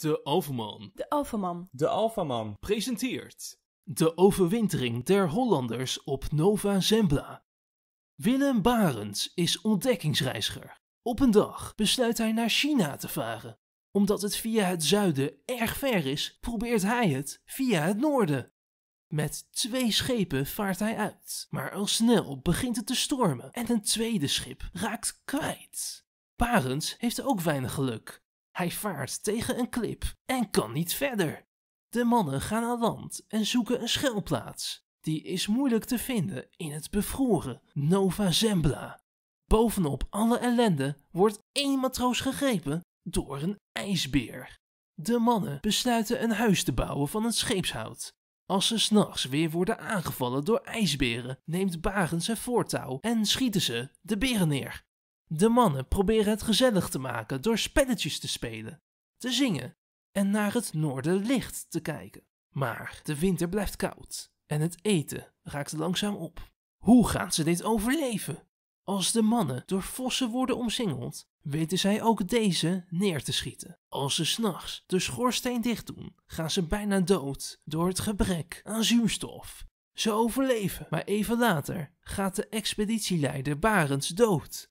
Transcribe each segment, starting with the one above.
De Overman. De Overman. De Alfaman. Presenteert de overwintering der Hollanders op Nova Zembla. Willem Barends is ontdekkingsreiziger. Op een dag besluit hij naar China te varen. Omdat het via het zuiden erg ver is, probeert hij het via het noorden. Met twee schepen vaart hij uit, maar al snel begint het te stormen en een tweede schip raakt kwijt. Barends heeft ook weinig geluk. Hij vaart tegen een klip en kan niet verder. De mannen gaan aan land en zoeken een schuilplaats. Die is moeilijk te vinden in het bevroren Nova Zembla. Bovenop alle ellende wordt één matroos gegrepen door een ijsbeer. De mannen besluiten een huis te bouwen van het scheepshout. Als ze s'nachts weer worden aangevallen door ijsberen, neemt Baren zijn voortouw en schieten ze de beren neer. De mannen proberen het gezellig te maken door spelletjes te spelen, te zingen en naar het noorderlicht te kijken. Maar de winter blijft koud en het eten raakt langzaam op. Hoe gaan ze dit overleven? Als de mannen door vossen worden omsingeld, weten zij ook deze neer te schieten. Als ze s'nachts de schoorsteen dicht doen, gaan ze bijna dood door het gebrek aan zuurstof. Ze overleven, maar even later gaat de expeditieleider Barends dood.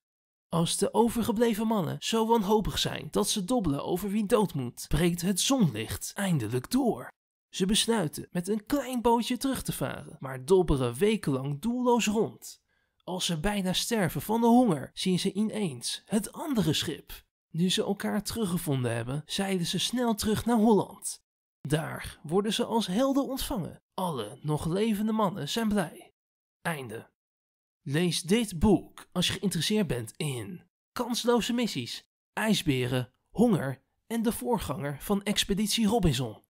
Als de overgebleven mannen zo wanhopig zijn dat ze dobbelen over wie dood moet, breekt het zonlicht eindelijk door. Ze besluiten met een klein bootje terug te varen, maar dobberen wekenlang doelloos rond. Als ze bijna sterven van de honger, zien ze ineens het andere schip. Nu ze elkaar teruggevonden hebben, zeiden ze snel terug naar Holland. Daar worden ze als helden ontvangen. Alle nog levende mannen zijn blij. Einde. Lees dit boek als je geïnteresseerd bent in kansloze missies, ijsberen, honger en de voorganger van Expeditie Robinson.